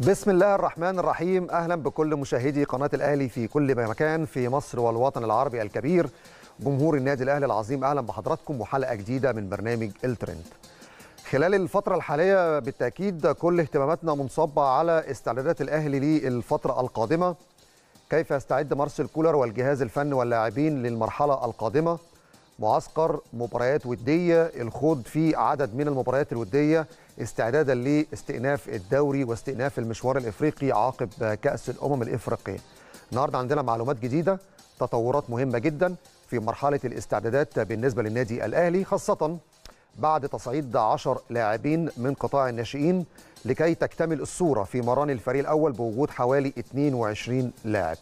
بسم الله الرحمن الرحيم اهلا بكل مشاهدي قناه الاهلي في كل مكان في مصر والوطن العربي الكبير جمهور النادي الاهلي العظيم اهلا بحضراتكم وحلقه جديده من برنامج الترند خلال الفتره الحاليه بالتاكيد كل اهتماماتنا منصبه على استعدادات الاهلي للفتره القادمه كيف يستعد مارسيل كولر والجهاز الفني واللاعبين للمرحله القادمه معسكر مباريات وديه الخوض في عدد من المباريات الوديه استعدادا لاستئناف الدوري واستئناف المشوار الافريقي عقب كاس الامم الافريقيه. النهارده عندنا معلومات جديده تطورات مهمه جدا في مرحله الاستعدادات بالنسبه للنادي الاهلي خاصه بعد تصعيد 10 لاعبين من قطاع الناشئين لكي تكتمل الصوره في مران الفريق الاول بوجود حوالي 22 لاعب.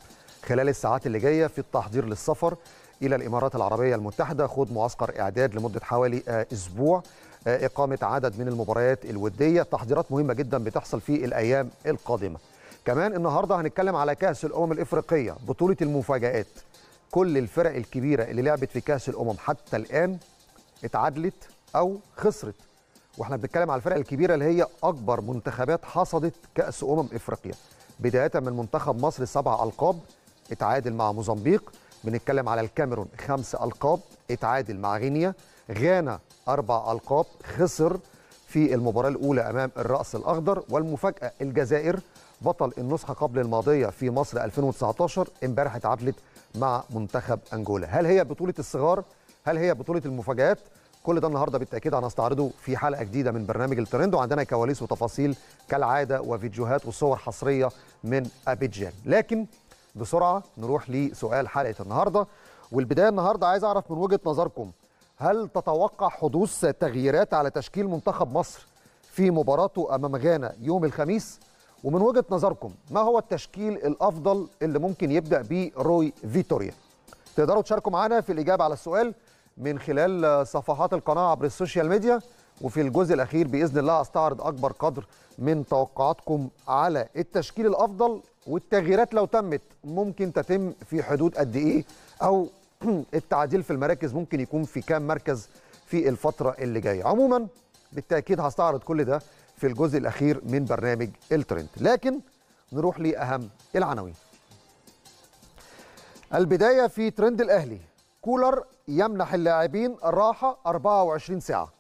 خلال الساعات اللي جايه في التحضير للسفر الى الامارات العربيه المتحده خد معسكر اعداد لمده حوالي آه، اسبوع إقامة عدد من المباريات الودية تحضيرات مهمة جدا بتحصل في الأيام القادمة كمان النهاردة هنتكلم على كأس الأمم الإفريقية بطولة المفاجآت كل الفرق الكبيرة اللي لعبت في كأس الأمم حتى الآن اتعادلت أو خسرت واحنا بنتكلم على الفرق الكبيرة اللي هي أكبر منتخبات حصدت كأس أمم إفريقيا بداية من منتخب مصر سبع ألقاب اتعادل مع موزمبيق بنتكلم على الكاميرون خمس ألقاب اتعادل مع غينيا غانا أربع ألقاب خسر في المباراة الأولى أمام الرأس الأخضر والمفاجأة الجزائر بطل النسخة قبل الماضية في مصر 2019 امبارح اتعادلت مع منتخب أنجولا هل هي بطولة الصغار؟ هل هي بطولة المفاجآت؟ كل ده النهارده بالتاكيد هنستعرضه في حلقه جديده من برنامج الترند وعندنا كواليس وتفاصيل كالعاده وفيديوهات وصور حصريه من ابيجان لكن بسرعه نروح لسؤال حلقه النهارده والبدايه النهارده عايز اعرف من وجهه نظركم هل تتوقع حدوث تغييرات على تشكيل منتخب مصر في مباراته امام غانا يوم الخميس ومن وجهه نظركم ما هو التشكيل الافضل اللي ممكن يبدا بيه روي فيتوريا تقدروا تشاركوا معنا في الاجابه على السؤال من خلال صفحات القناه عبر السوشيال ميديا وفي الجزء الاخير باذن الله استعرض اكبر قدر من توقعاتكم على التشكيل الافضل والتغييرات لو تمت ممكن تتم في حدود قد ايه او التعديل في المراكز ممكن يكون في كام مركز في الفتره اللي جايه عموما بالتاكيد هستعرض كل ده في الجزء الاخير من برنامج الترند لكن نروح لاهم العناوين البدايه في ترند الاهلي كولر يمنح اللاعبين الراحه 24 ساعه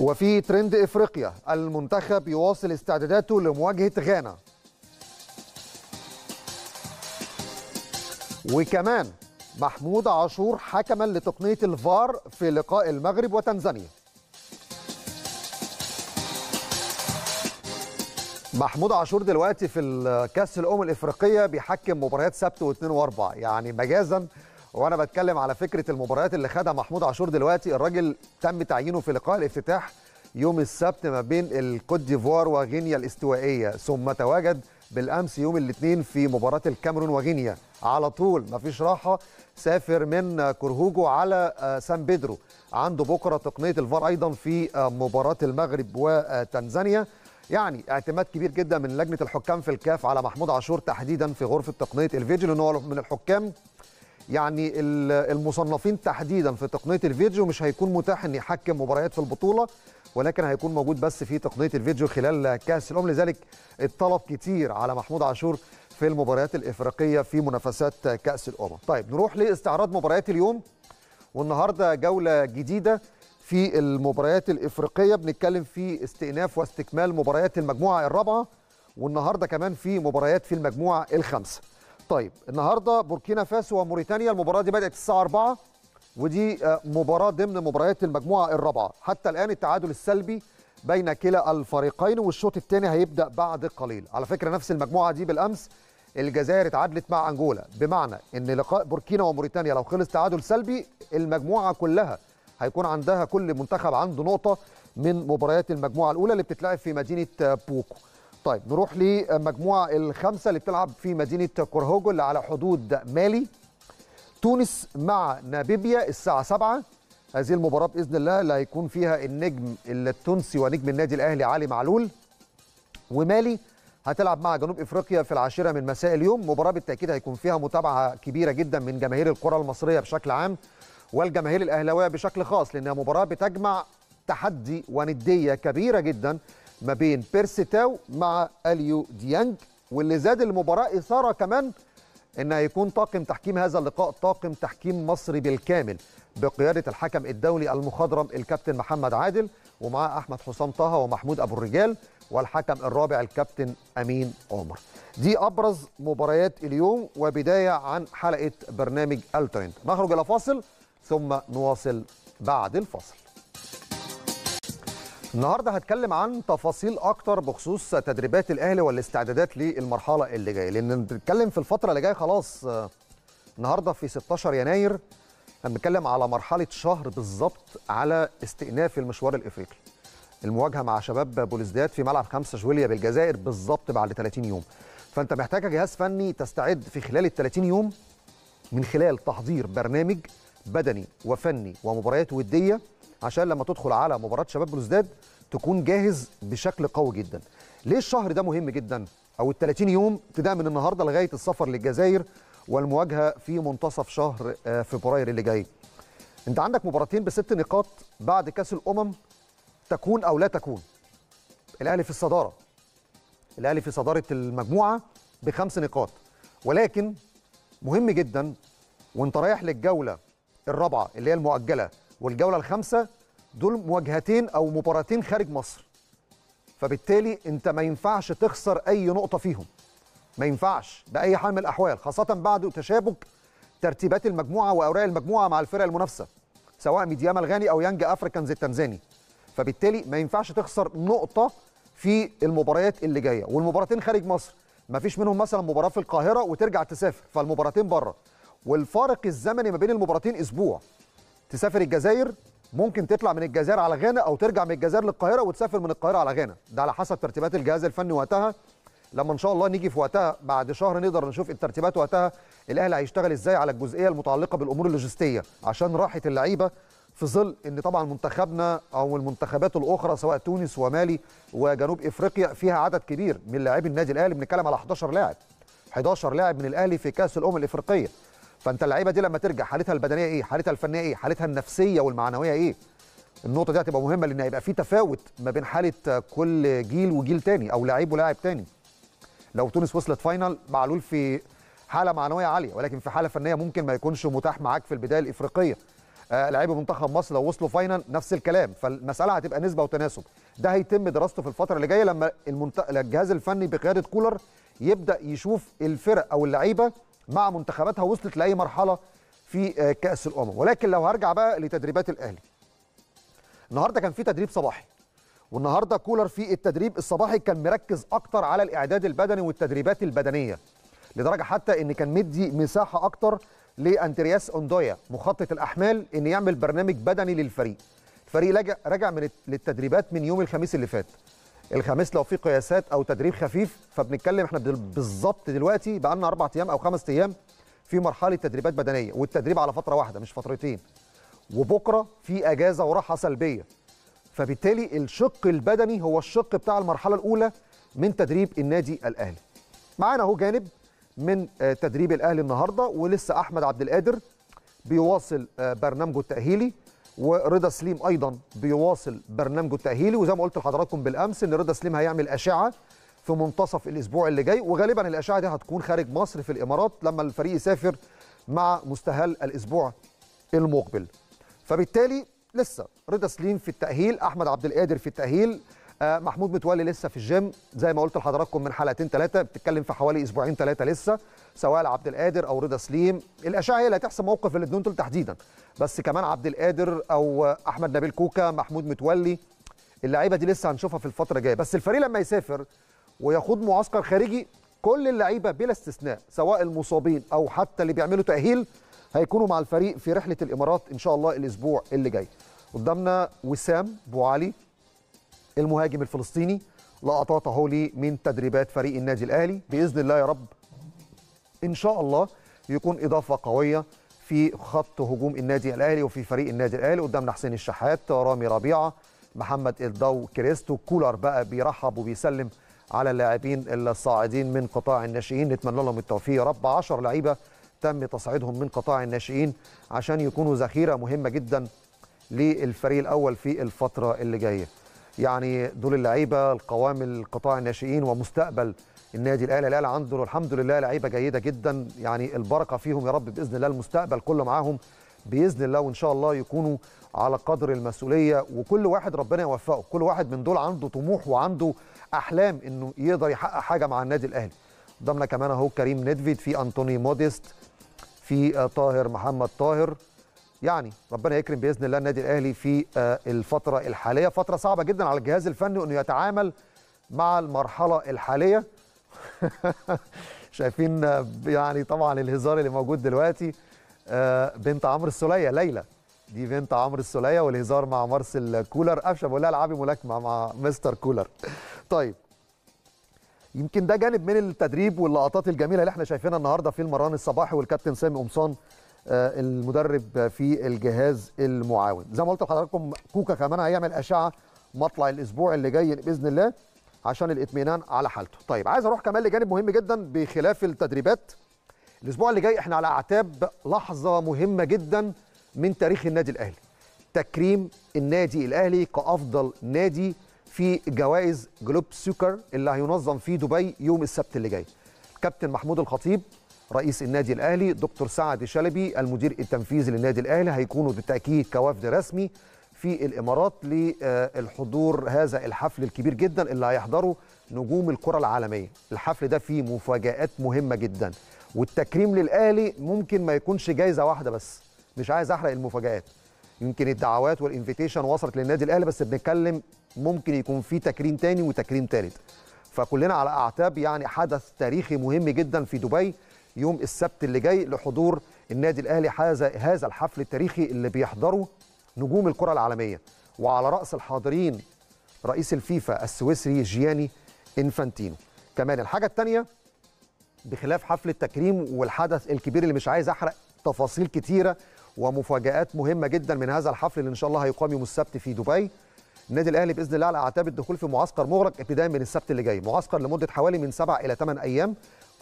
وفي ترند افريقيا المنتخب يواصل استعداداته لمواجهه غانا وكمان محمود عاشور حكما لتقنيه الفار في لقاء المغرب وتنزانيا محمود عاشور دلوقتي في كاس الامم الافريقيه بيحكم مباريات سبت واثنين واربع يعني مجازا وانا بتكلم على فكره المباريات اللي خدها محمود عاشور دلوقتي الراجل تم تعيينه في لقاء الافتتاح يوم السبت ما بين الكوت ديفوار وغينيا الاستوائيه ثم تواجد بالامس يوم الاثنين في مباراه الكاميرون وغينيا على طول مفيش راحه سافر من كرهوجو على آه، سان بيدرو عنده بكره تقنيه الفار ايضا في آه، مباراه المغرب وتنزانيا يعني اعتماد كبير جدا من لجنه الحكام في الكاف على محمود عاشور تحديدا في غرفه تقنيه الفيديو لان هو من الحكام يعني المصنفين تحديدا في تقنيه الفيديو مش هيكون متاح ان يحكم مباريات في البطوله ولكن هيكون موجود بس في تقنيه الفيديو خلال كاس الامم لذلك الطلب كتير على محمود عاشور في المباريات الافريقيه في منافسات كاس الامم طيب نروح لاستعراض مباريات اليوم والنهارده جوله جديده في المباريات الافريقيه بنتكلم في استئناف واستكمال مباريات المجموعه الرابعه والنهارده كمان في مباريات في المجموعه الخامسه طيب النهارده بوركينا فاسو وموريتانيا المباراه دي بدات الساعه 4 ودي آه، مباراة ضمن مباريات المجموعة الرابعة حتى الآن التعادل السلبي بين كلا الفريقين والشوط الثاني هيبدأ بعد قليل على فكرة نفس المجموعة دي بالأمس الجزائر اتعادلت مع أنجولا بمعنى أن لقاء بوركينا وموريتانيا لو خلص تعادل سلبي المجموعة كلها هيكون عندها كل منتخب عنده نقطة من مباريات المجموعة الأولى اللي بتتلعب في مدينة آه، بوكو طيب نروح لمجموعة الخمسة اللي بتلعب في مدينة كورهوجو اللي على حدود مالي تونس مع نابيبيا الساعه 7 هذه المباراه باذن الله اللي هيكون فيها النجم التونسي ونجم النادي الاهلي علي معلول ومالي هتلعب مع جنوب افريقيا في العاشره من مساء اليوم مباراه بالتاكيد هيكون فيها متابعه كبيره جدا من جماهير الكره المصريه بشكل عام والجماهير الاهلاويه بشكل خاص لانها مباراه بتجمع تحدي ونديه كبيره جدا ما بين بيرسي تاو مع اليو ديانج واللي زاد المباراه اثاره كمان ان هيكون طاقم تحكيم هذا اللقاء طاقم تحكيم مصري بالكامل بقياده الحكم الدولي المخضرم الكابتن محمد عادل ومعاه احمد حسام طه ومحمود ابو الرجال والحكم الرابع الكابتن امين عمر دي ابرز مباريات اليوم وبدايه عن حلقه برنامج الترند نخرج الى فاصل ثم نواصل بعد الفاصل النهارده هتكلم عن تفاصيل اكتر بخصوص تدريبات الاهلي والاستعدادات للمرحله اللي جايه لان بنتكلم في الفتره اللي جايه خلاص النهارده في 16 يناير هنتكلم على مرحله شهر بالظبط على استئناف المشوار الافريقي المواجهه مع شباب بوليسداد في ملعب 5 جويليا بالجزائر بالظبط بعد 30 يوم فانت محتاج جهاز فني تستعد في خلال ال 30 يوم من خلال تحضير برنامج بدني وفني ومباريات وديه عشان لما تدخل على مباراه شباب بلوزداد تكون جاهز بشكل قوي جدا ليه الشهر ده مهم جدا او ال 30 يوم ابتداء من النهارده لغايه السفر للجزائر والمواجهه في منتصف شهر آه، فبراير اللي جاي انت عندك مباراتين بست نقاط بعد كاس الامم تكون او لا تكون الاهلي في الصداره الاهلي في صداره المجموعه بخمس نقاط ولكن مهم جدا وانت رايح للجوله الرابعه اللي هي المؤجله والجوله الخامسه دول مواجهتين او مباراتين خارج مصر فبالتالي انت ما ينفعش تخسر اي نقطه فيهم ما ينفعش باي حال من الاحوال خاصه بعد تشابك ترتيبات المجموعه واوراق المجموعه مع الفرق المنافسه سواء ميدياما الغاني او يانج افريكانز التنزاني فبالتالي ما ينفعش تخسر نقطه في المباريات اللي جايه والمباراتين خارج مصر ما فيش منهم مثلا مباراه في القاهره وترجع تسافر فالمباراتين بره والفارق الزمني ما بين المباراتين اسبوع تسافر الجزائر ممكن تطلع من الجزائر على غانا او ترجع من الجزائر للقاهره وتسافر من القاهره على غانا ده على حسب ترتيبات الجهاز الفني وقتها لما ان شاء الله نيجي في وقتها بعد شهر نقدر نشوف الترتيبات وقتها الاهلي هيشتغل ازاي على الجزئيه المتعلقه بالامور اللوجستيه عشان راحه اللعيبه في ظل ان طبعا منتخبنا او المنتخبات الاخرى سواء تونس ومالي وجنوب افريقيا فيها عدد كبير من لاعبي النادي الاهلي بنتكلم على 11 لاعب 11 لاعب من الاهلي في كاس الامم الافريقيه فانت اللعيبه دي لما ترجع حالتها البدنيه ايه حالتها الفنيه ايه حالتها النفسيه والمعنويه ايه النقطه دي هتبقى مهمه لان هيبقى في تفاوت ما بين حاله كل جيل وجيل تاني او لعيب ولاعب تاني لو تونس وصلت فاينل معلول في حاله معنويه عاليه ولكن في حاله فنيه ممكن ما يكونش متاح معاك في البدايه الافريقيه آه لعيبه منتخب مصر لو وصلوا فاينل نفس الكلام فالمساله هتبقى نسبه وتناسب ده هيتم دراسته في الفتره اللي جايه لما المنت... الجهاز الفني بقياده كولر يبدا يشوف الفرق او اللعيبه مع منتخباتها وصلت لاي مرحله في آه، كاس الامم ولكن لو هرجع بقى لتدريبات الاهلي النهارده كان في تدريب صباحي والنهارده كولر في التدريب الصباحي كان مركز اكتر على الاعداد البدني والتدريبات البدنيه لدرجه حتى ان كان مدي مساحه اكتر لاندرياس اوندويا مخطط الاحمال ان يعمل برنامج بدني للفريق الفريق رجع من للتدريبات من يوم الخميس اللي فات الخميس لو في قياسات او تدريب خفيف فبنتكلم احنا بالظبط دلوقتي بقى لنا اربع ايام او خمس ايام في مرحله تدريبات بدنيه والتدريب على فتره واحده مش فترتين وبكره في اجازه وراحه سلبيه فبالتالي الشق البدني هو الشق بتاع المرحله الاولى من تدريب النادي الاهلي معانا اهو جانب من آه، تدريب الاهلي النهارده ولسه احمد عبد القادر بيواصل آه، برنامجه التاهيلي ورضا سليم ايضا بيواصل برنامجه التاهيلي وزي ما قلت لحضراتكم بالامس ان رضا سليم هيعمل اشعه في منتصف الاسبوع اللي جاي وغالبا الاشعه دي هتكون خارج مصر في الامارات لما الفريق يسافر مع مستهل الاسبوع المقبل فبالتالي لسه رضا سليم في التاهيل احمد عبد القادر في التاهيل آه، محمود متولي لسه في الجيم زي ما قلت لحضراتكم من حلقتين ثلاثه بتتكلم في حوالي اسبوعين ثلاثه لسه سواء عبد القادر او رضا سليم الاشعه هي اللي هتحسم موقف الاثنين دول تحديدا بس كمان عبد القادر او احمد نبيل كوكا محمود متولي اللعيبه دي لسه هنشوفها في الفتره الجايه بس الفريق لما يسافر ويخوض معسكر خارجي كل اللعيبه بلا استثناء سواء المصابين او حتى اللي بيعملوا تاهيل هيكونوا مع الفريق في رحله الامارات ان شاء الله الاسبوع اللي جاي قدامنا وسام بوعلي المهاجم الفلسطيني لقطات اهو لي من تدريبات فريق النادي الاهلي باذن الله يا رب ان شاء الله يكون اضافه قويه في خط هجوم النادي الاهلي وفي فريق النادي الاهلي قدامنا حسين الشحات رامي ربيعه محمد الضو كريستو كولر بقى بيرحب وبيسلم على اللاعبين الصاعدين من قطاع الناشئين نتمنى لهم التوفيق يا رب 10 لعيبه تم تصعيدهم من قطاع الناشئين عشان يكونوا ذخيره مهمه جدا للفريق الاول في الفتره اللي جايه يعني دول اللعيبه القوام قطاع الناشئين ومستقبل النادي الاهلي الاهلي عنده الحمد لله لعيبه جيده جدا يعني البركه فيهم يا رب باذن الله المستقبل كله معاهم باذن الله وان شاء الله يكونوا على قدر المسؤوليه وكل واحد ربنا يوفقه كل واحد من دول عنده طموح وعنده احلام انه يقدر يحقق حاجه مع النادي الاهلي قدامنا كمان اهو كريم ندفيد في انطوني موديست في طاهر محمد طاهر يعني ربنا يكرم باذن الله النادي الاهلي في آه، الفتره الحاليه فتره صعبه جدا على الجهاز الفني انه يتعامل مع المرحله الحاليه شايفين آه، يعني طبعا الهزار اللي موجود دلوقتي آه، بنت عمرو السوليه ليلى دي بنت عمرو السوليه والهزار مع مارسيل كولر قفشه بقول لها العبي ملاكمه مع مستر كولر طيب يمكن ده جانب من التدريب واللقطات الجميله اللي احنا شايفينها النهارده في المران الصباحي والكابتن سامي قمصان آه، المدرب في الجهاز المعاون زي ما قلت لحضراتكم كوكا كمان هيعمل اشعه مطلع الاسبوع اللي جاي باذن الله عشان الاطمئنان على حالته طيب عايز اروح كمان لجانب مهم جدا بخلاف التدريبات الاسبوع اللي جاي احنا على اعتاب لحظه مهمه جدا من تاريخ النادي الاهلي تكريم النادي الاهلي كافضل نادي في جوائز جلوب سوكر اللي هينظم في دبي يوم السبت اللي جاي كابتن محمود الخطيب رئيس النادي الاهلي دكتور سعد شلبي المدير التنفيذي للنادي الاهلي هيكونوا بالتاكيد كوفد رسمي في الامارات للحضور هذا الحفل الكبير جدا اللي هيحضره نجوم الكره العالميه الحفل ده فيه مفاجات مهمه جدا والتكريم للاهلي ممكن ما يكونش جايزه واحده بس مش عايز احرق المفاجات يمكن الدعوات والانفيتيشن وصلت للنادي الاهلي بس بنتكلم ممكن يكون في تكريم تاني وتكريم تالت فكلنا على اعتاب يعني حدث تاريخي مهم جدا في دبي يوم السبت اللي جاي لحضور النادي الاهلي هذا هذا الحفل التاريخي اللي بيحضره نجوم الكره العالميه وعلى راس الحاضرين رئيس الفيفا السويسري جياني انفانتينو كمان الحاجه الثانيه بخلاف حفل التكريم والحدث الكبير اللي مش عايز احرق تفاصيل كتيره ومفاجات مهمه جدا من هذا الحفل اللي ان شاء الله هيقام يوم السبت في دبي النادي الاهلي باذن الله على اعتاب الدخول في معسكر مغلق ابتداء من السبت اللي جاي معسكر لمده حوالي من 7 الى 8 ايام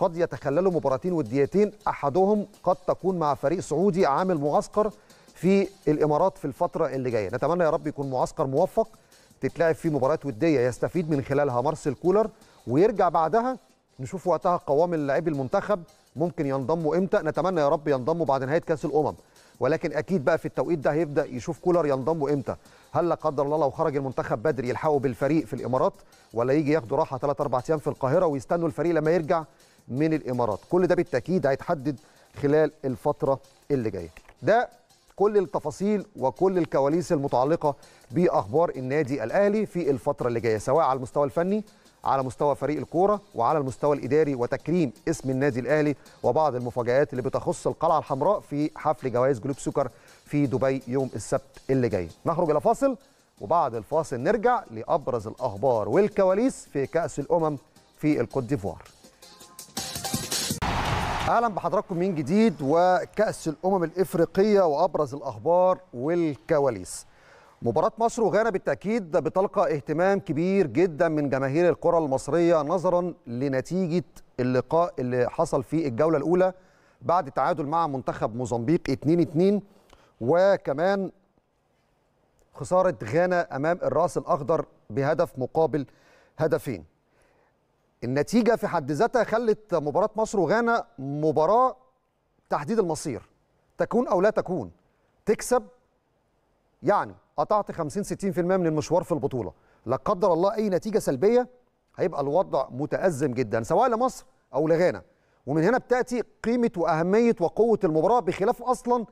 قد يتخللوا مباراتين وديتين أحدهم قد تكون مع فريق سعودي عامل معسكر في الإمارات في الفترة اللي جاية نتمنى يا رب يكون معسكر موفق تتلعب فيه مباريات ودية يستفيد من خلالها مارسيل كولر ويرجع بعدها نشوف وقتها قوام اللاعبي المنتخب ممكن ينضموا امتى نتمنى يا رب ينضموا بعد نهايه كاس الامم ولكن اكيد بقى في التوقيت ده هيبدا يشوف كولر ينضموا امتى هل لا قدر الله لو خرج المنتخب بدري يلحقوا بالفريق في الامارات ولا يجي ياخدوا راحه 3 4 ايام في القاهره ويستنوا الفريق لما يرجع من الامارات كل ده بالتاكيد هيتحدد خلال الفتره اللي جايه ده كل التفاصيل وكل الكواليس المتعلقه باخبار النادي الاهلي في الفتره اللي جايه سواء على المستوى الفني على مستوى فريق الكوره وعلى المستوى الاداري وتكريم اسم النادي الاهلي وبعض المفاجات اللي بتخص القلعه الحمراء في حفل جوائز جلوب سكر في دبي يوم السبت اللي جاي نخرج الى فاصل وبعد الفاصل نرجع لابرز الاخبار والكواليس في كاس الامم في الكوت ديفوار اهلا بحضراتكم من جديد وكاس الامم الافريقيه وابرز الاخبار والكواليس مباراة مصر وغانا بالتأكيد بتلقى اهتمام كبير جدا من جماهير الكرة المصرية نظرا لنتيجة اللقاء اللي حصل في الجولة الأولى بعد تعادل مع منتخب موزمبيق 2-2 وكمان خسارة غانا أمام الراس الأخضر بهدف مقابل هدفين النتيجة في حد ذاتها خلت مباراة مصر وغانا مباراة تحديد المصير تكون أو لا تكون تكسب يعني قطعت 50 60% من المشوار في البطولة لا قدر الله أي نتيجة سلبية هيبقى الوضع متأزم جدا سواء لمصر أو لغانا ومن هنا بتأتي قيمة وأهمية وقوة المباراة بخلاف أصلا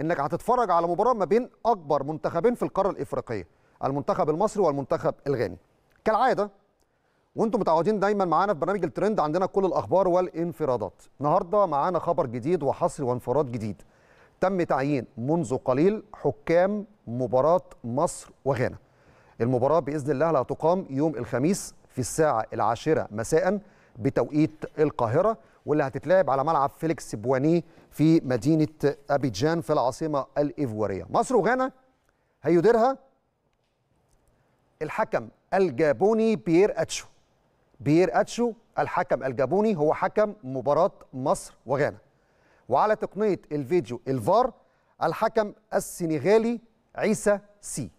إنك هتتفرج على مباراة ما بين أكبر منتخبين في القارة الإفريقية المنتخب المصري والمنتخب الغاني كالعادة وانتم متعودين دايما معانا في برنامج الترند عندنا كل الاخبار والانفرادات النهارده معانا خبر جديد وحصر وانفراد جديد تم تعيين منذ قليل حكام مباراه مصر وغانا المباراه باذن الله هتقام يوم الخميس في الساعه العاشره مساء بتوقيت القاهره واللي هتتلعب على ملعب فيليكس بواني في مدينه ابيجان في العاصمه الايفواريه مصر وغانا هيديرها الحكم الجابوني بيير اتشو بيير اتشو الحكم الجابوني هو حكم مباراة مصر وغانا وعلى تقنية الفيديو الفار الحكم السنغالي عيسى سي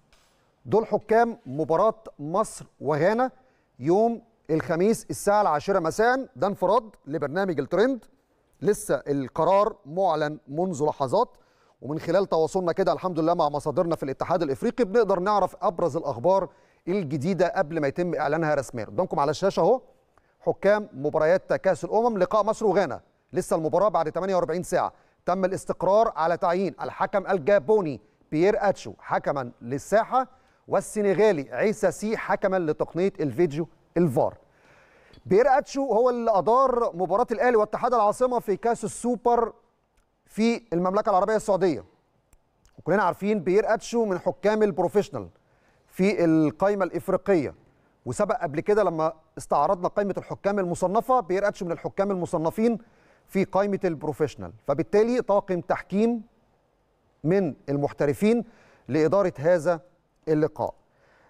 دول حكام مباراة مصر وغانا يوم الخميس الساعة العاشرة مساء ده انفراد لبرنامج الترند لسه القرار معلن منذ لحظات ومن خلال تواصلنا كده الحمد لله مع مصادرنا في الاتحاد الافريقي بنقدر نعرف ابرز الاخبار الجديده قبل ما يتم اعلانها رسميا قدامكم على الشاشه اهو حكام مباريات كاس الامم لقاء مصر وغانا لسه المباراه بعد 48 ساعه تم الاستقرار على تعيين الحكم الجابوني بيير اتشو حكما للساحه والسنغالي عيسى سي حكما لتقنيه الفيديو الفار بيير اتشو هو اللي ادار مباراه الاهلي واتحاد العاصمه في كاس السوبر في المملكه العربيه السعوديه وكلنا عارفين بيير اتشو من حكام البروفيشنال في القايمه الافريقيه وسبق قبل كده لما استعرضنا قائمه الحكام المصنفه بيرقتش من الحكام المصنفين في قائمه البروفيشنال فبالتالي طاقم تحكيم من المحترفين لاداره هذا اللقاء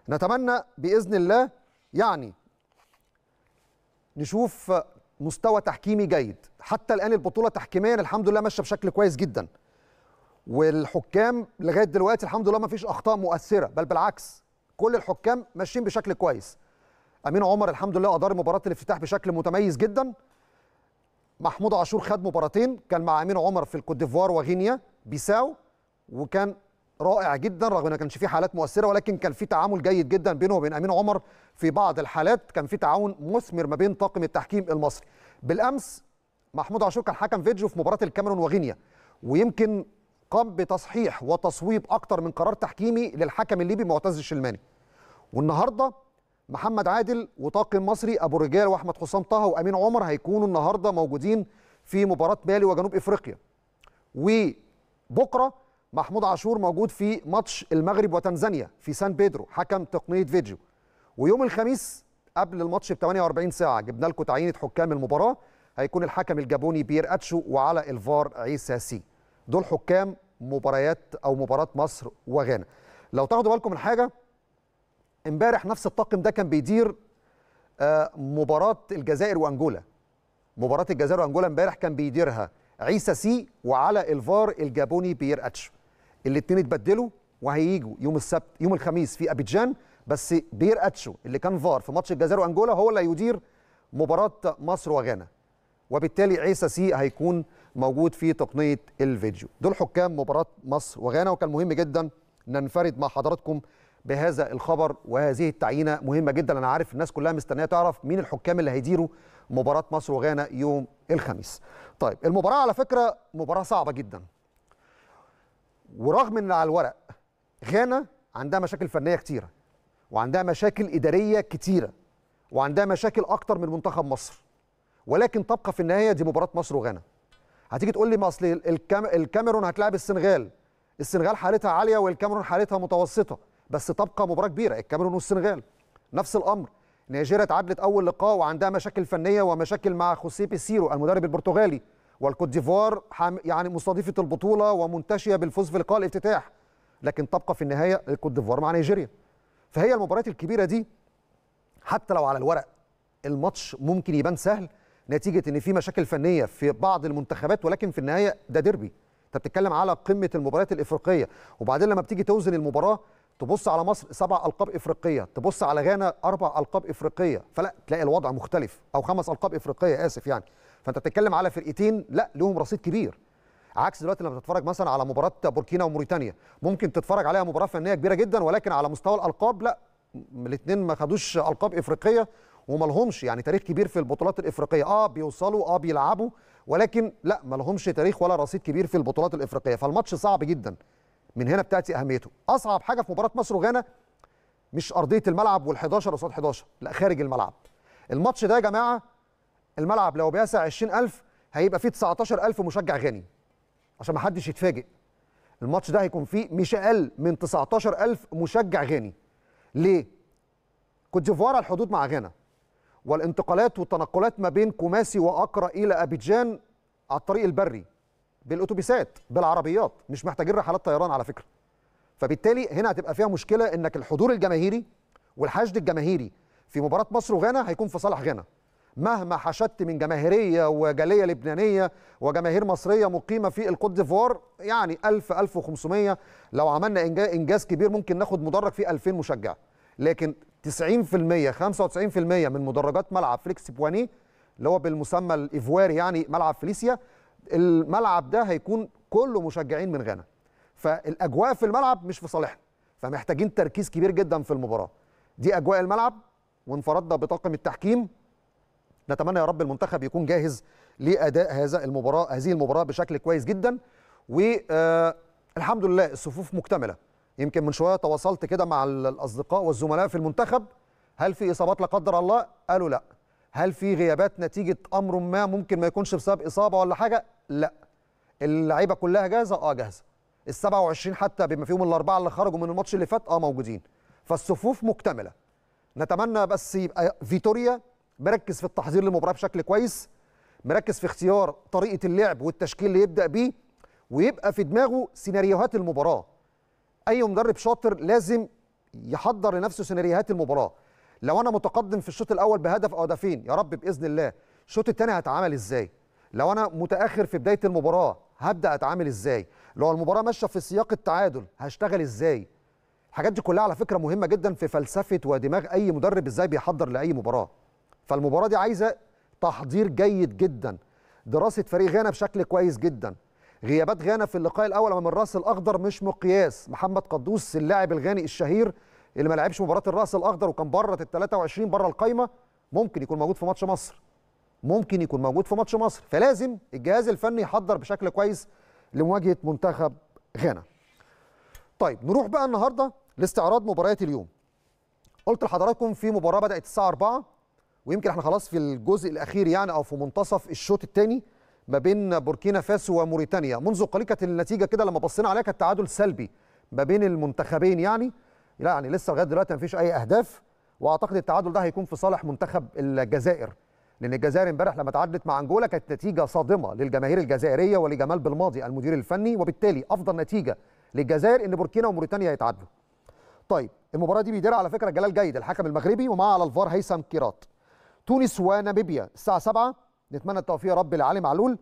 نتمنى باذن الله يعني نشوف مستوى تحكيمي جيد حتى الان البطوله تحكيميا الحمد لله ماشيه بشكل كويس جدا والحكام لغايه دلوقتي الحمد لله ما فيش اخطاء مؤثره بل بالعكس كل الحكام ماشيين بشكل كويس امين عمر الحمد لله ادار مباراه الافتتاح بشكل متميز جدا محمود عاشور خد مباراتين كان مع امين عمر في الكوت ديفوار وغينيا بيساو وكان رائع جدا رغم ان ما كانش فيه حالات مؤثره ولكن كان في تعامل جيد جدا بينه وبين امين عمر في بعض الحالات كان في تعاون مثمر ما بين طاقم التحكيم المصري بالامس محمود عاشور كان حكم فيديو في مباراه الكاميرون وغينيا ويمكن قام بتصحيح وتصويب اكتر من قرار تحكيمي للحكم الليبي معتز الشلماني والنهارده محمد عادل وطاقم مصري ابو رجال واحمد حسام طه وامين عمر هيكونوا النهارده موجودين في مباراه مالي وجنوب افريقيا وبكره محمود عاشور موجود في ماتش المغرب وتنزانيا في سان بيدرو حكم تقنيه فيديو ويوم الخميس قبل الماتش ب 48 ساعه جبنا لكم تعيينه حكام المباراه هيكون الحكم الجابوني بير اتشو وعلى الفار عيسى سي دول حكام مباريات او مباراه مصر وغانا لو تاخدوا بالكم من حاجه امبارح نفس الطاقم ده كان بيدير آه، مباراه الجزائر وانجولا مباراه الجزائر وانجولا امبارح كان بيديرها عيسى سي وعلى الفار الجابوني بيير اتش الاثنين اتبدلوا وهيجوا يوم السبت يوم الخميس في ابيجان بس بير اتشو اللي كان فار في ماتش الجزائر وانجولا هو اللي هيدير مباراه مصر وغانا وبالتالي عيسى سي هيكون موجود في تقنيه الفيديو دول حكام مباراه مصر وغانا وكان مهم جدا ننفرد مع حضراتكم بهذا الخبر وهذه التعيينه مهمه جدا انا عارف الناس كلها مستنيه تعرف مين الحكام اللي هيديروا مباراه مصر وغانا يوم الخميس طيب المباراه على فكره مباراه صعبه جدا ورغم ان على الورق غانا عندها مشاكل فنيه كتيره وعندها مشاكل اداريه كتيره وعندها مشاكل اكتر من منتخب مصر ولكن تبقى في النهايه دي مباراه مصر وغانا هتيجي تقول لي ما اصل الكام... الكاميرون هتلاعب السنغال السنغال حالتها عاليه والكاميرون حالتها متوسطه بس تبقى مباراه كبيره الكاميرون والسنغال نفس الامر نيجيريا اتعادلت اول لقاء وعندها مشاكل فنيه ومشاكل مع خوسيه بيسيرو المدرب البرتغالي والكوت ديفوار يعني مستضيفه البطوله ومنتشيه بالفوز في لقاء الافتتاح لكن تبقى في النهايه الكوت ديفوار مع نيجيريا فهي المباريات الكبيره دي حتى لو على الورق الماتش ممكن يبان سهل نتيجه ان في مشاكل فنيه في بعض المنتخبات ولكن في النهايه ده ديربي انت بتتكلم على قمه المباريات الافريقيه وبعدين لما بتيجي توزن المباراه تبص على مصر سبع القاب افريقيه تبص على غانا اربع القاب افريقيه فلا تلاقي الوضع مختلف او خمس القاب افريقيه اسف يعني فانت بتتكلم على فرقتين لا لهم رصيد كبير عكس دلوقتي لما تتفرج مثلا على مباراه بوركينا وموريتانيا ممكن تتفرج عليها مباراه فنيه كبيره جدا ولكن على مستوى الالقاب لا الاثنين ما خدوش القاب افريقيه وملهمش يعني تاريخ كبير في البطولات الافريقيه اه بيوصلوا اه بيلعبوا ولكن لا ملهمش تاريخ ولا رصيد كبير في البطولات الافريقيه فالماتش صعب جدا من هنا بتاتي اهميته اصعب حاجه في مباراه مصر وغانا مش ارضيه الملعب وال11 قصاد 11 لا خارج الملعب الماتش ده يا جماعه الملعب لو بيسع 20000 هيبقى فيه 19000 مشجع غاني عشان ما حدش يتفاجئ الماتش ده هيكون فيه مش اقل من 19000 مشجع غاني ليه كوت ديفوار على الحدود مع غانا والانتقالات والتنقلات ما بين كوماسي واقرا إلى أبيجان على الطريق البري بالأتوبيسات بالعربيات مش محتاجين رحلات طيران على فكرة فبالتالي هنا هتبقى فيها مشكلة إنك الحضور الجماهيري والحشد الجماهيري في مباراة مصر وغانا هيكون في صالح غانا مهما حشدت من جماهيريه وجاليه لبنانيه وجماهير مصريه مقيمه في الكوت ديفوار يعني 1000 1500 لو عملنا انجاز كبير ممكن ناخد مدرج فيه 2000 مشجع لكن 90% 95% من مدرجات ملعب فليكس بواني اللي هو بالمسمى الايفواري يعني ملعب فليسيا الملعب ده هيكون كله مشجعين من غانا فالاجواء في الملعب مش في صالحنا فمحتاجين تركيز كبير جدا في المباراه دي اجواء الملعب وانفردنا بطاقم التحكيم نتمنى يا رب المنتخب يكون جاهز لاداء هذا المباراه هذه المباراه بشكل كويس جدا والحمد آه، لله الصفوف مكتمله يمكن من شويه تواصلت كده مع الاصدقاء والزملاء في المنتخب هل في اصابات لا قدر الله قالوا لا هل في غيابات نتيجه امر ما ممكن ما يكونش بسبب اصابه ولا حاجه لا اللعيبه كلها جاهزه اه جاهزه ال 27 حتى بما فيهم الاربعه اللي خرجوا من الماتش اللي فات اه موجودين فالصفوف مكتمله نتمنى بس يبقى فيتوريا مركز في التحضير للمباراه بشكل كويس مركز في اختيار طريقه اللعب والتشكيل اللي يبدا بيه ويبقى في دماغه سيناريوهات المباراه اي مدرب شاطر لازم يحضر لنفسه سيناريوهات المباراه لو انا متقدم في الشوط الاول بهدف او هدفين يا رب باذن الله الشوط الثاني هتعامل ازاي لو انا متاخر في بدايه المباراه هبدا اتعامل ازاي لو المباراه ماشيه في سياق التعادل هشتغل ازاي الحاجات دي كلها على فكره مهمه جدا في فلسفه ودماغ اي مدرب ازاي بيحضر لاي مباراه فالمباراه دي عايزه تحضير جيد جدا دراسه فريق غانا بشكل كويس جدا غيابات غانا في اللقاء الاول امام الراس الاخضر مش مقياس محمد قدوس اللاعب الغاني الشهير اللي ما لعبش مباراه الراس الاخضر وكان بره ال 23 بره القايمه ممكن يكون موجود في ماتش مصر ممكن يكون موجود في ماتش مصر فلازم الجهاز الفني يحضر بشكل كويس لمواجهه منتخب غانا طيب نروح بقى النهارده لاستعراض مباريات اليوم قلت لحضراتكم في مباراه بدات الساعه 4 ويمكن احنا خلاص في الجزء الاخير يعني او في منتصف الشوط الثاني ما بين بوركينا فاسو وموريتانيا منذ كانت النتيجه كده لما بصينا عليها كان تعادل سلبي ما بين المنتخبين يعني لا يعني لسه لغايه دلوقتي ما فيش اي اهداف واعتقد التعادل ده هيكون في صالح منتخب الجزائر لان الجزائر امبارح لما تعادلت مع انجولا كانت نتيجه صادمه للجماهير الجزائريه ولجمال بالماضي المدير الفني وبالتالي افضل نتيجه للجزائر ان بوركينا وموريتانيا يتعادلوا. طيب المباراه دي بيديرها على فكره جلال جيد الحكم المغربي ومعاه على الفار هيثم كيرات. تونس وناميبيا الساعه 7 نتمنى التوفيق يا رب لعلي معلول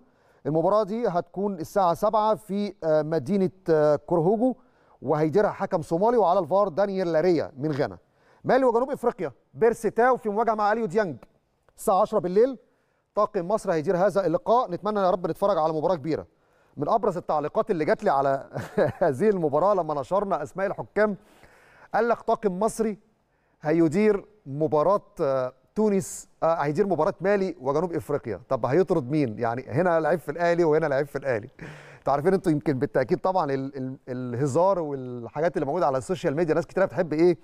المباراه دي هتكون الساعه 7 في آه، مدينه آه، كورهوجو وهيديرها حكم صومالي وعلى الفار دانيال لاريا من غانا مالي وجنوب افريقيا بيرسيتاو في مواجهه مع اليو ديانج الساعه 10 بالليل طاقم مصر هيدير هذا اللقاء نتمنى يا رب نتفرج على مباراه كبيره من ابرز التعليقات اللي جات لي على هذه المباراه لما نشرنا اسماء الحكام قال لك طاقم مصري هيدير مباراه آه، تونس آه، هيدير مباراه مالي وجنوب افريقيا طب هيطرد مين يعني هنا لعيب في الاهلي وهنا لعيب في الاهلي انتوا عارفين انتوا يمكن بالتاكيد طبعا ال ال الهزار والحاجات اللي موجوده على السوشيال ميديا ناس كتير بتحب ايه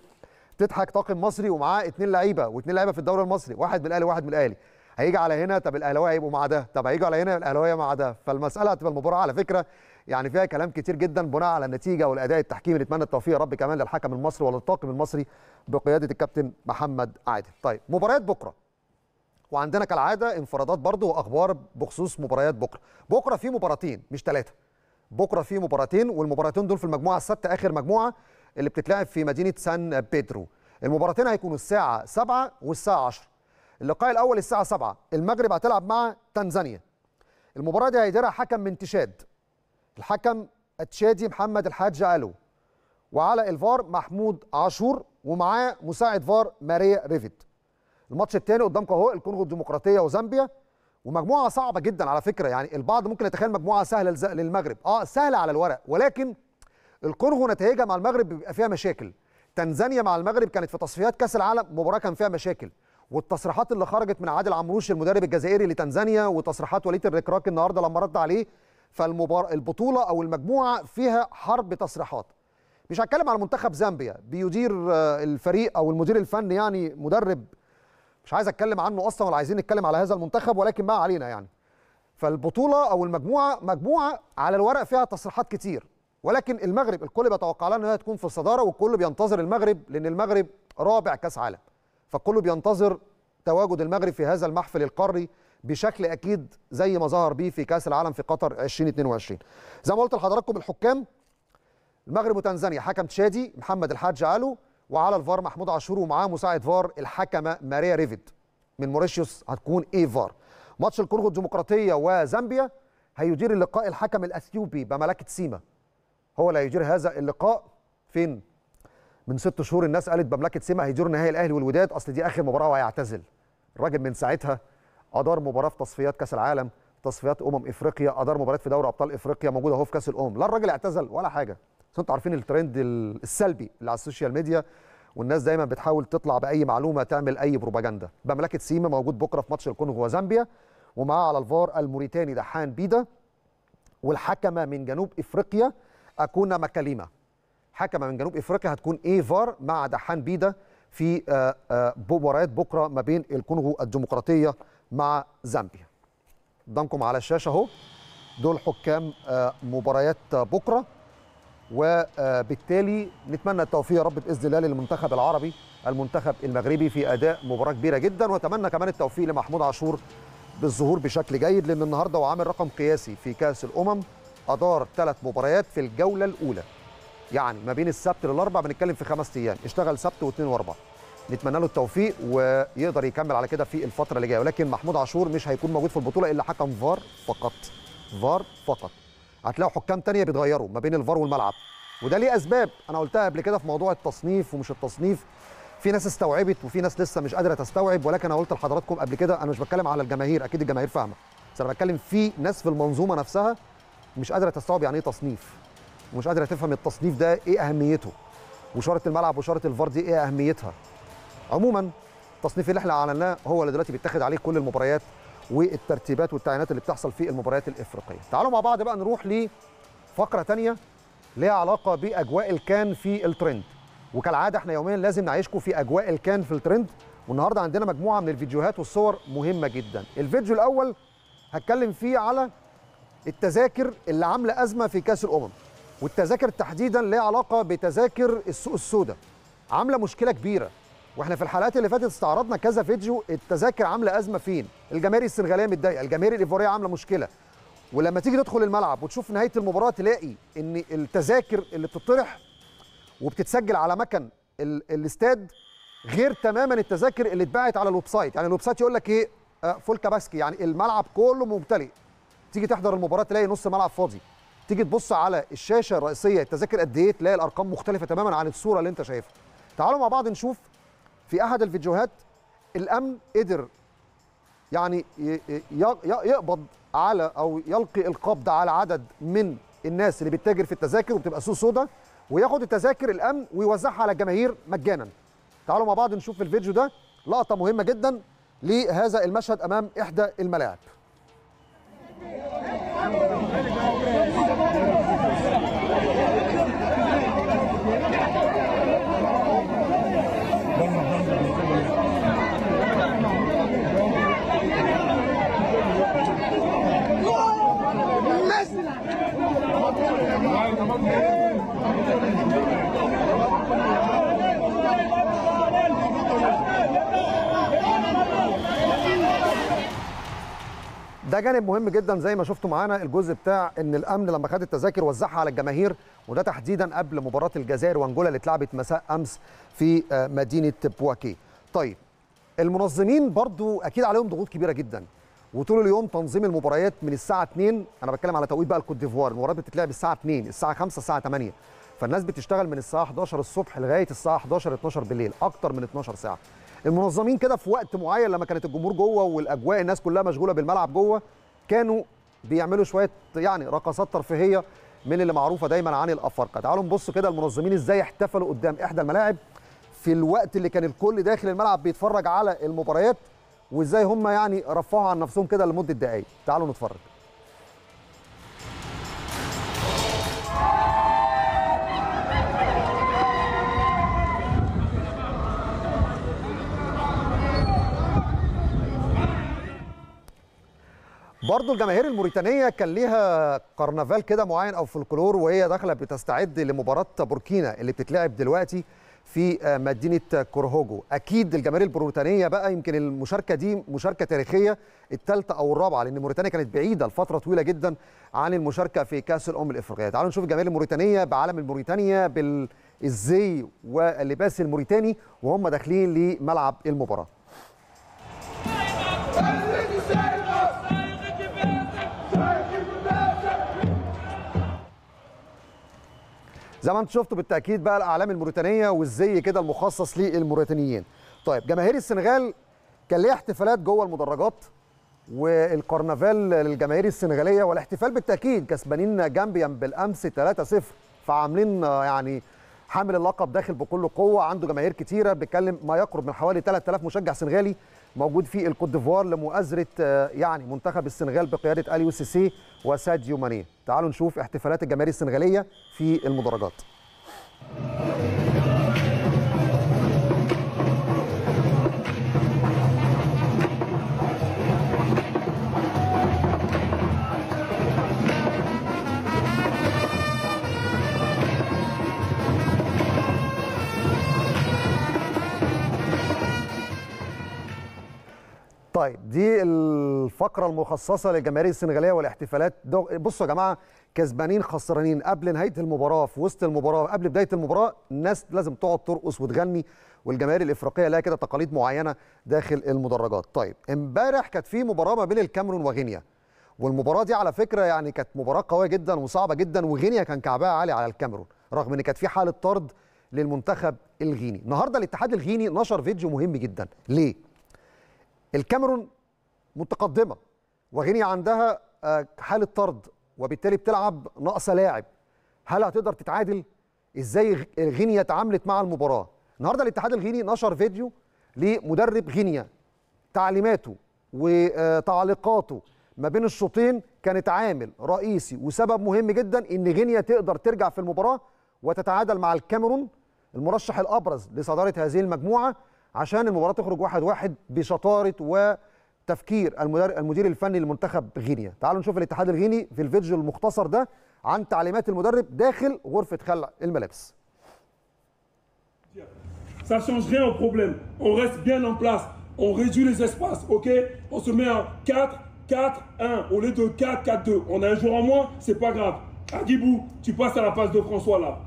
تضحك طاقم مصري ومعاه اثنين لعيبه واثنين لعيبه في الدوري المصري واحد من الاهلي واحد من الاهلي هيجي على هنا طب الاهلاويه هيبقوا مع ده طب هيجي على هنا الاهلاويه مع ده فالمساله هتبقى المباراه على فكره يعني فيها كلام كتير جدا بناء على النتيجه والاداء التحكيمي نتمنى التوفيق يا رب كمان للحكم المصري وللطاقم المصري بقياده الكابتن محمد عادل طيب مباريات بكره وعندنا كالعاده انفرادات برضه واخبار بخصوص مباريات بكره بكره في مباراتين مش ثلاثه بكره في مباراتين والمباراتين دول في المجموعه السادسه اخر مجموعه اللي بتتلعب في مدينه سان بيدرو المباراتين هيكونوا الساعه 7 والساعه 10 اللقاء الاول الساعه 7 المغرب هتلعب مع تنزانيا المباراه دي هيديرها حكم من تشاد الحكم التشادي محمد الحاج الو وعلى الفار محمود عاشور ومعاه مساعد فار ماريا ريفيت الماتش الثاني قدامكم اهو الكونغو الديمقراطيه وزامبيا ومجموعه صعبه جدا على فكره يعني البعض ممكن يتخيل مجموعه سهله للمغرب اه سهله على الورق ولكن الكونغو نتائجها مع المغرب بيبقى فيها مشاكل تنزانيا مع المغرب كانت في تصفيات كاس العالم مباراه كان فيها مشاكل والتصريحات اللي خرجت من عادل عمروش المدرب الجزائري لتنزانيا وتصريحات وليد الركراك النهارده لما رد عليه فالمبار... البطوله او المجموعه فيها حرب تصريحات مش هتكلم على منتخب زامبيا بيدير آه، الفريق او المدير الفني يعني مدرب مش عايز اتكلم عنه اصلا ولا عايزين نتكلم على هذا المنتخب ولكن ما علينا يعني فالبطوله او المجموعه مجموعه على الورق فيها تصريحات كتير ولكن المغرب الكل بيتوقع لها انها تكون في الصداره والكل بينتظر المغرب لان المغرب رابع كاس عالم فالكل بينتظر تواجد المغرب في هذا المحفل القاري بشكل اكيد زي ما ظهر بيه في كاس العالم في قطر 2022 زي ما قلت لحضراتكم الحكام المغرب وتنزانيا حكم تشادي محمد الحاج علو وعلى الفار محمود عاشور ومعاه مساعد فار الحكمه ماريا ريفيد من موريشيوس هتكون اي فار ماتش الكونغو الديمقراطيه وزامبيا هيدير اللقاء الحكم الاثيوبي بملكه سيما هو اللي هيدير هذا اللقاء فين من ست شهور الناس قالت بملكه سيما هيدير نهائي الاهلي والوداد اصل دي اخر مباراه وهيعتزل الراجل من ساعتها ادار مباراه في تصفيات كاس العالم تصفيات امم افريقيا ادار مباريات في دوري ابطال افريقيا موجود اهو في كاس الامم لا الراجل اعتزل ولا حاجه بس انتوا عارفين الترند السلبي اللي على السوشيال ميديا والناس دايما بتحاول تطلع باي معلومه تعمل اي بروباجندا بملكه سيما موجود بكره في ماتش الكونغو وزامبيا ومعاه على الفار الموريتاني دحان بيدا والحكمه من جنوب افريقيا اكونا مكاليما حكمه من جنوب افريقيا هتكون ايه فار مع دحان بيدا في آه، آه، مباريات بكره ما بين الكونغو الديمقراطيه مع زامبيا قدامكم على الشاشه اهو دول حكام آه، مباريات بكره وبالتالي نتمنى التوفيق يا رب باذن الله للمنتخب العربي المنتخب المغربي في اداء مباراه كبيره جدا واتمنى كمان التوفيق لمحمود عاشور بالظهور بشكل جيد لان النهارده هو عامل رقم قياسي في كاس الامم ادار ثلاث مباريات في الجوله الاولى يعني ما بين السبت للاربع بنتكلم في خمس ايام اشتغل سبت واثنين واربعه نتمنى له التوفيق ويقدر يكمل على كده في الفتره اللي جايه ولكن محمود عاشور مش هيكون موجود في البطوله الا حكم فار فقط فار فقط هتلاقوا حكام تانية بيتغيروا ما بين الفار والملعب وده ليه اسباب انا قلتها قبل كده في موضوع التصنيف ومش التصنيف في ناس استوعبت وفي ناس لسه مش قادره تستوعب ولكن انا قلت لحضراتكم قبل كده انا مش بتكلم على الجماهير اكيد الجماهير فاهمه بس انا بتكلم في ناس في المنظومه نفسها مش قادره تستوعب يعني ايه تصنيف ومش قادره تفهم التصنيف ده ايه اهميته وشاره الملعب وشاره الفار دي ايه اهميتها عموما التصنيف اللي احنا اعلناه هو اللي دلوقتي بيتاخد عليه كل المباريات والترتيبات والتعيينات اللي بتحصل في المباريات الافريقيه تعالوا مع بعض بقى نروح لفقره ثانيه ليها علاقه باجواء الكان في الترند وكالعاده احنا يوميا لازم نعيشكم في اجواء الكان في الترند والنهارده عندنا مجموعه من الفيديوهات والصور مهمه جدا الفيديو الاول هتكلم فيه على التذاكر اللي عامله ازمه في كاس الامم والتذاكر تحديدا ليها علاقه بتذاكر السوق السوداء عامله مشكله كبيره واحنا في الحلقات اللي فاتت استعرضنا كذا فيديو التذاكر عامله ازمه فين الجماهير السنغاليه متضايقه الجماهير الايفوريه عامله مشكله ولما تيجي تدخل الملعب وتشوف نهايه المباراه تلاقي ان التذاكر اللي بتطرح وبتتسجل على مكن الاستاد غير تماما التذاكر اللي اتباعت على الويب سايت يعني الويب سايت يقول لك ايه آه، فول كاباسكي يعني الملعب كله ممتلئ تيجي تحضر المباراه تلاقي نص ملعب فاضي تيجي تبص على الشاشه الرئيسيه التذاكر قد ايه تلاقي الارقام مختلفه تماما عن الصوره اللي انت شايفها تعالوا مع بعض نشوف في احد الفيديوهات الامن قدر يعني يقبض على او يلقي القبض على عدد من الناس اللي بتتاجر في التذاكر وبتبقى سوق سودا وياخد التذاكر الامن ويوزعها على الجماهير مجانا تعالوا مع بعض نشوف في الفيديو ده لقطه مهمه جدا لهذا المشهد امام احدى الملاعب جانب مهم جدا زي ما شفتوا معانا الجزء بتاع ان الامن لما خد التذاكر وزعها على الجماهير وده تحديدا قبل مباراه الجزائر وانجولا اللي اتلعبت مساء امس في آه، مدينه بواكي. طيب المنظمين برضو اكيد عليهم ضغوط كبيره جدا وطول اليوم تنظيم المباريات من الساعه 2 انا بتكلم على توقيت بقى الكوت ديفوار المباراه بتتلعب الساعه 2 الساعه 5 الساعه 8 فالناس بتشتغل من الساعه 11 الصبح لغايه الساعه 11 12 بالليل اكتر من 12 ساعه المنظمين كده في وقت معين لما كانت الجمهور جوه والاجواء الناس كلها مشغوله بالملعب جوه كانوا بيعملوا شويه يعني رقصات ترفيهيه من اللي معروفه دايما عن الافارقه تعالوا نبص كده المنظمين ازاي احتفلوا قدام احدى الملاعب في الوقت اللي كان الكل داخل الملعب بيتفرج على المباريات وازاي هم يعني رفعوا عن نفسهم كده لمده دقائق تعالوا نتفرج برضه الجماهير الموريتانيه كان ليها كرنفال كده معين او فلكلور وهي داخله بتستعد لمباراه بوركينا اللي بتتلعب دلوقتي في آه، مدينه كورهوجو اكيد الجماهير البروتانيه بقى يمكن المشاركه دي مشاركه تاريخيه الثالثه او الرابعه لان موريتانيا كانت بعيده لفتره طويله جدا عن المشاركه في كاس الامم الافريقيه تعالوا نشوف الجماهير الموريتانيه بعلم الموريتانيا بالزي واللباس الموريتاني وهم داخلين لملعب المباراه زي ما انتم شفتوا بالتاكيد بقى الاعلام الموريتانيه والزي كده المخصص للموريتانيين طيب جماهير السنغال كان ليها احتفالات جوه المدرجات والكرنفال للجماهير السنغاليه والاحتفال بالتاكيد كسبانين جامبيا بالامس 3-0 فعاملين يعني حامل اللقب داخل بكل قوه عنده جماهير كتيره بيتكلم ما يقرب من حوالي 3000 مشجع سنغالي موجود في الكوت ديفوار لمؤازره آه، يعني منتخب السنغال بقياده اليو سيسي وساديو ماني تعالوا نشوف احتفالات الجماهير السنغاليه في المدرجات طيب دي الفقره المخصصه للجماهير السنغاليه والاحتفالات بصوا يا جماعه كسبانين خسرانين قبل نهايه المباراه في وسط المباراه قبل بدايه المباراه الناس لازم تقعد ترقص وتغني والجماهير الافريقيه لها كده تقاليد معينه داخل المدرجات طيب امبارح كانت في مباراه ما بين الكاميرون وغينيا والمباراه دي على فكره يعني كانت مباراه قويه جدا وصعبه جدا وغينيا كان كعبها عالي على الكاميرون رغم ان كانت في حاله طرد للمنتخب الغيني النهارده الاتحاد الغيني نشر فيديو مهم جدا ليه الكاميرون متقدمه وغينيا عندها آه، حاله طرد وبالتالي بتلعب ناقصة لاعب هل هتقدر تتعادل ازاي غينيا اتعاملت مع المباراه النهارده الاتحاد الغيني نشر فيديو لمدرب غينيا تعليماته وتعليقاته آه، ما بين الشوطين كانت عامل رئيسي وسبب مهم جدا ان غينيا تقدر ترجع في المباراه وتتعادل مع الكاميرون المرشح الابرز لصداره هذه المجموعه عشان المباراه تخرج واحد واحد بشطاره وتفكير المدير المدير الفني لمنتخب غينيا تعالوا نشوف الاتحاد الغيني في الفيديو المختصر ده عن تعليمات المدرب داخل غرفه خلع الملابس Ça change rien au problème. On reste bien en place. On réduit les espaces, ok On se met en 4, 4, 1. Au lieu de 4, 4, 2. On a un joueur en moins, c'est pas grave. Agibou, tu passes à la passe de François là.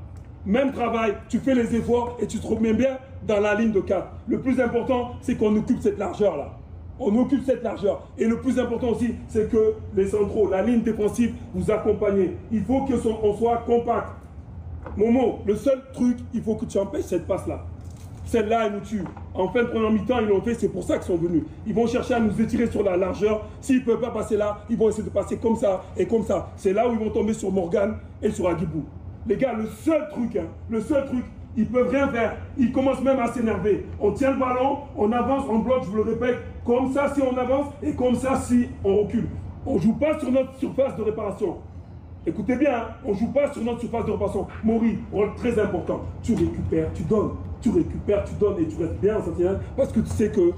Même travail, tu fais les efforts et tu te remets bien dans la ligne de cas Le plus important, c'est qu'on occupe cette largeur-là. On occupe cette largeur. Et le plus important aussi, c'est que les centraux, la ligne défensive, vous accompagnez. Il faut qu'on soit compact. Momo, le seul truc, il faut que tu empêches cette passe-là. Celle-là, elle nous tue. En fin de première mi-temps, ils l'ont fait, c'est pour ça qu'ils sont venus. Ils vont chercher à nous étirer sur la largeur. S'ils ne peuvent pas passer là, ils vont essayer de passer comme ça et comme ça. C'est là où ils vont tomber sur Morgan et sur Agibou. Les gars, le seul truc, hein, le seul truc, ils ne peuvent rien faire. Ils commencent même à s'énerver. On tient le ballon, on avance, on bloque, je vous le répète, comme ça si on avance et comme ça si on recule. On ne joue pas sur notre surface de réparation. Écoutez bien, hein, on ne joue pas sur notre surface de réparation. Maury, rôle très important. Tu récupères, tu donnes. Tu récupères, tu donnes et tu restes bien en sentinelle parce que tu sais que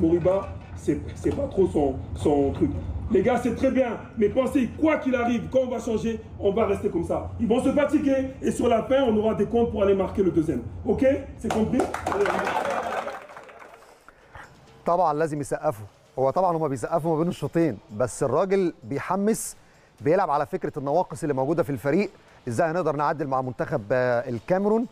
Moriba, c'est pas trop son, son truc. Les gars, c'est très bien, mais pensez, quoi qu'il arrive, quand on va changer, on va rester comme ça. Ils vont se fatiguer et sur la fin, on aura des comptes pour aller marquer le deuxième. OK C'est compris طبعا لازم يسقفوا هو طبعا هما بيسقفوا ما بين الشوطين بس الراجل بيحمس بيلعب على فكره النواقص اللي موجوده في الفريق ازاي هنقدر نعدل مع منتخب الكاميرون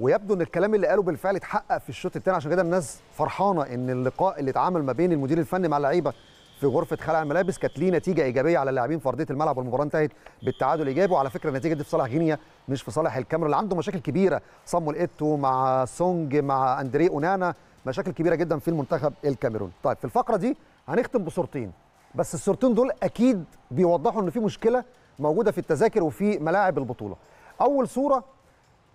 ويبدو ان الكلام اللي قاله بالفعل اتحقق في الشوط الثاني عشان كده الناس فرحانه ان اللقاء اللي اتعمل ما بين المدير الفني مع اللعيبه في غرفه خلع الملابس كانت ليه نتيجه ايجابيه على اللاعبين في ارضيه الملعب والمباراه انتهت بالتعادل الايجابي وعلى فكره النتيجه دي في صالح غينيا مش في صالح الكاميرون اللي عنده مشاكل كبيره صامويل ايتو مع سونج مع اندريه اونانا مشاكل كبيره جدا في المنتخب الكاميروني طيب في الفقره دي هنختم بصورتين بس الصورتين دول اكيد بيوضحوا ان في مشكله موجوده في التذاكر وفي ملاعب البطوله اول صوره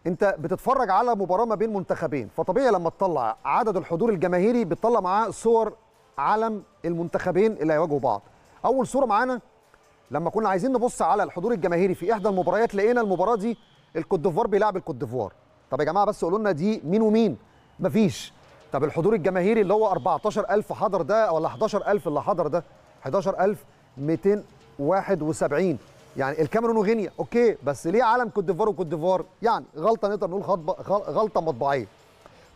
انت بتتفرج على مباراه ما بين منتخبين فطبيعي لما تطلع عدد الحضور الجماهيري بتطلع معاه صور علم المنتخبين اللي هيواجهوا بعض اول صوره معانا لما كنا عايزين نبص على الحضور الجماهيري في احدى المباريات لقينا المباراه دي الكوت ديفوار بيلعب الكوت ديفوار طب يا جماعه بس قولوا لنا دي مين ومين مفيش طب الحضور الجماهيري اللي هو 14000 حضر ده ولا 11000 اللي حضر ده 11271 يعني الكاميرون وغينيا اوكي بس ليه علم كوت ديفوار وكوت ديفوار يعني غلطه نقدر نقول غلطه مطبعيه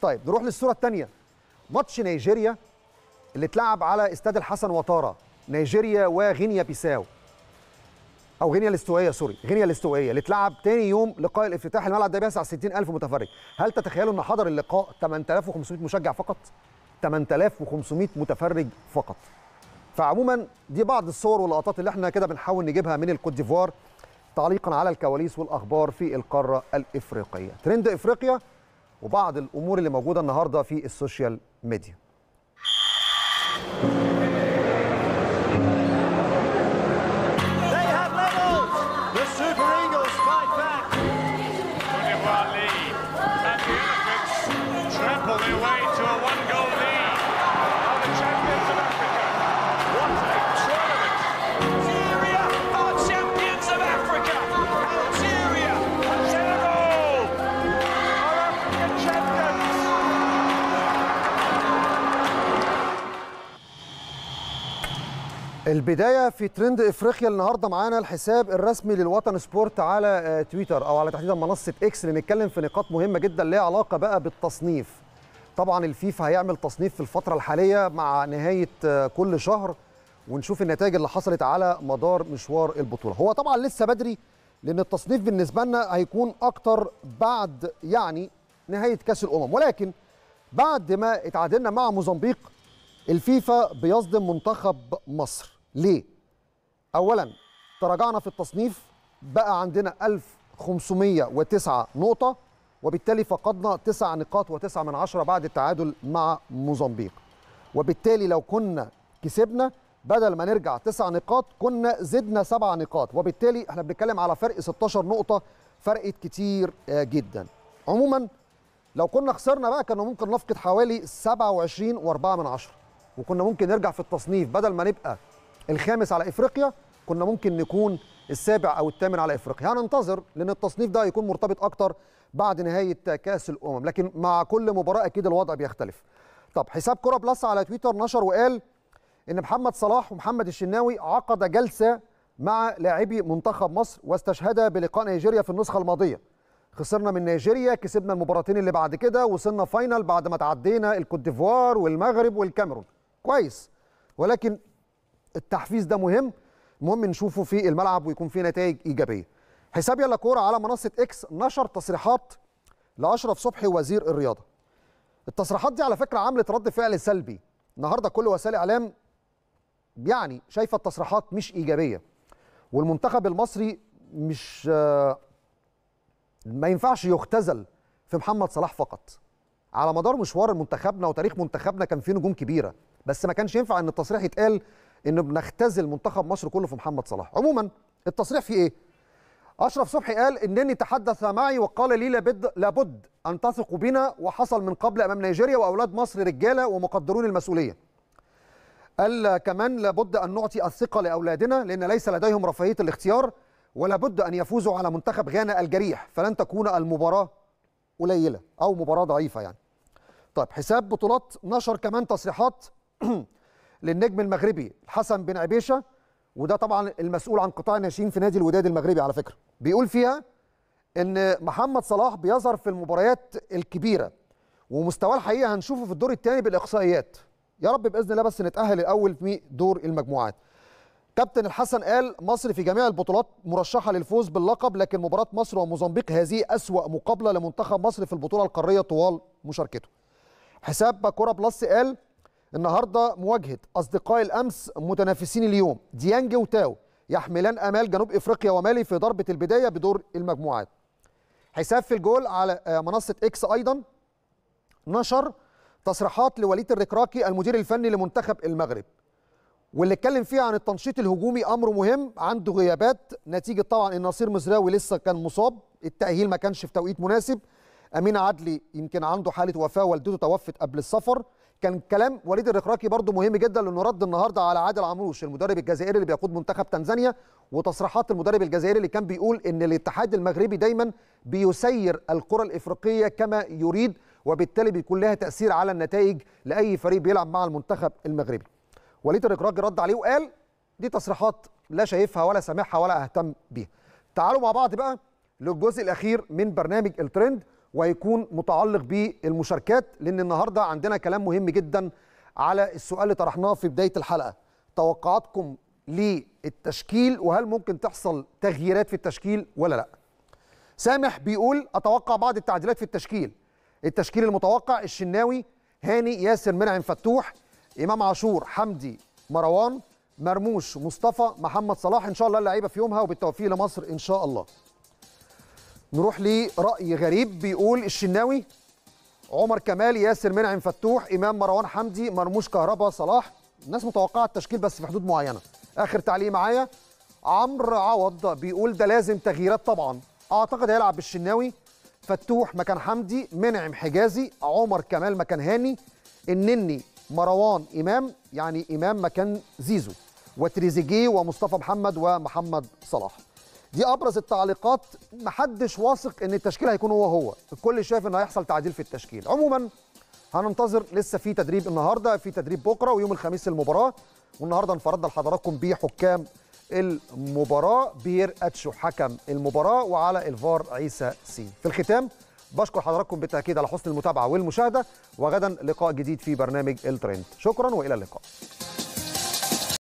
طيب نروح للصوره الثانيه ماتش نيجيريا اللي اتلعب على استاد الحسن وطاره نيجيريا وغينيا بيساو او غينيا الاستوائيه سوري غينيا الاستوائيه اللي اتلعب تاني يوم لقاء الافتتاح الملعب ده بيسع 60000 متفرج هل تتخيلوا ان حضر اللقاء 8500 مشجع فقط 8500 متفرج فقط فعموما دي بعض الصور واللقطات اللي احنا كده بنحاول نجيبها من الكوت ديفوار تعليقا على الكواليس والاخبار في القاره الافريقيه ترند افريقيا وبعض الامور اللي موجوده النهارده في السوشيال ميديا البدايه في ترند افريقيا النهارده معانا الحساب الرسمي للوطن سبورت على آه، تويتر او على تحديدا منصه اكس لنتكلم في نقاط مهمه جدا ليها علاقه بقى بالتصنيف. طبعا الفيفا هيعمل تصنيف في الفتره الحاليه مع نهايه آه، كل شهر ونشوف النتائج اللي حصلت على مدار مشوار البطوله. هو طبعا لسه بدري لان التصنيف بالنسبه لنا هيكون اكتر بعد يعني نهايه كاس الامم ولكن بعد ما اتعادلنا مع موزمبيق الفيفا بيصدم منتخب مصر ليه؟ أولا تراجعنا في التصنيف بقى عندنا 1509 نقطة وبالتالي فقدنا 9 نقاط و9 من عشرة بعد التعادل مع موزمبيق وبالتالي لو كنا كسبنا بدل ما نرجع 9 نقاط كنا زدنا 7 نقاط وبالتالي احنا بنتكلم على فرق 16 نقطة فرقت كتير آه، جدا عموما لو كنا خسرنا بقى كنا ممكن نفقد حوالي 27 و4 من عشرة وكنا ممكن نرجع في التصنيف بدل ما نبقى الخامس على افريقيا كنا ممكن نكون السابع او الثامن على افريقيا هننتظر لان التصنيف ده هيكون مرتبط اكتر بعد نهايه كاس الامم لكن مع كل مباراه اكيد الوضع بيختلف طب حساب كره بلس على تويتر نشر وقال ان محمد صلاح ومحمد الشناوي عقد جلسه مع لاعبي منتخب مصر واستشهد بلقاء نيجيريا في النسخه الماضيه خسرنا من نيجيريا كسبنا المباراتين اللي بعد كده وصلنا فاينل بعد ما تعدينا الكوت ديفوار والمغرب والكاميرون كويس ولكن التحفيز ده مهم المهم نشوفه في الملعب ويكون في نتائج ايجابيه حساب يلا كوره على منصه اكس نشر تصريحات لاشرف صبحي وزير الرياضه التصريحات دي على فكره عملت رد فعل سلبي النهارده كل وسائل الاعلام يعني شايفه التصريحات مش ايجابيه والمنتخب المصري مش ما ينفعش يختزل في محمد صلاح فقط على مدار مشوار منتخبنا وتاريخ منتخبنا كان فيه نجوم كبيره بس ما كانش ينفع ان التصريح يتقال انه بنختزل منتخب مصر كله في محمد صلاح عموما التصريح في ايه اشرف صبحي قال انني تحدث معي وقال لي لابد لابد ان تثقوا بنا وحصل من قبل امام نيجيريا واولاد مصر رجاله ومقدرون المسؤوليه قال كمان لابد ان نعطي الثقه لاولادنا لان ليس لديهم رفاهيه الاختيار ولابد ان يفوزوا على منتخب غانا الجريح فلن تكون المباراه قليله او مباراه ضعيفه يعني طيب حساب بطولات نشر كمان تصريحات للنجم المغربي حسن بن عبيشه وده طبعا المسؤول عن قطاع الناشئين في نادي الوداد المغربي على فكره بيقول فيها ان محمد صلاح بيظهر في المباريات الكبيره ومستواه الحقيقي هنشوفه في الدور الثاني بالاقصائيات يا رب باذن الله بس نتاهل الاول في دور المجموعات كابتن الحسن قال مصر في جميع البطولات مرشحه للفوز باللقب لكن مباراه مصر وموزمبيق هذه اسوا مقابله لمنتخب مصر في البطوله القاريه طوال مشاركته حساب كوره بلس قال النهارده مواجهه اصدقاء الامس متنافسين اليوم ديانج وتاو يحملان امال جنوب افريقيا ومالي في ضربه البدايه بدور المجموعات حساب في الجول على آه، منصه اكس ايضا نشر تصريحات لوليد الركراكي المدير الفني لمنتخب المغرب واللي اتكلم فيها عن التنشيط الهجومي امر مهم عنده غيابات نتيجه طبعا ان نصير مزراوي لسه كان مصاب التاهيل ما كانش في توقيت مناسب امين عدلي يمكن عنده حاله وفاه والدته توفت قبل السفر كان كلام وليد الركراكي برضو مهم جدا لانه رد النهارده على عادل عمروش المدرب الجزائري اللي بيقود منتخب تنزانيا وتصريحات المدرب الجزائري اللي كان بيقول ان الاتحاد المغربي دايما بيسير الكره الافريقيه كما يريد وبالتالي بيكون لها تاثير على النتائج لاي فريق بيلعب مع المنتخب المغربي. وليد الركراكي رد عليه وقال دي تصريحات لا شايفها ولا سامعها ولا اهتم بيها. تعالوا مع بعض بقى للجزء الاخير من برنامج الترند وهيكون متعلق بالمشاركات لان النهارده عندنا كلام مهم جدا على السؤال اللي طرحناه في بدايه الحلقه توقعاتكم للتشكيل وهل ممكن تحصل تغييرات في التشكيل ولا لا سامح بيقول اتوقع بعض التعديلات في التشكيل التشكيل المتوقع الشناوي هاني ياسر منعم فتوح امام عاشور حمدي مروان مرموش مصطفى محمد صلاح ان شاء الله اللعيبه في يومها وبالتوفيق لمصر ان شاء الله نروح لرأي غريب بيقول الشناوي عمر كمال ياسر منعم فتوح إمام مروان حمدي مرموش كهربا صلاح الناس متوقعة التشكيل بس في حدود معينة آخر تعليق معايا عمرو عوض بيقول ده لازم تغييرات طبعا أعتقد هيلعب بالشناوي فتوح مكان حمدي منعم حجازي عمر كمال مكان هاني النني مروان إمام يعني إمام مكان زيزو وتريزيجيه ومصطفى محمد ومحمد صلاح دي ابرز التعليقات محدش واثق ان التشكيل هيكون هو هو الكل شايف ان هيحصل تعديل في التشكيل عموما هننتظر لسه في تدريب النهارده في تدريب بكره ويوم الخميس المباراه والنهارده انفردنا لحضراتكم بحكام المباراه بير اتشو حكم المباراه وعلى الفار عيسى سي في الختام بشكر حضراتكم بالتاكيد على حسن المتابعه والمشاهده وغدا لقاء جديد في برنامج الترند شكرا والى اللقاء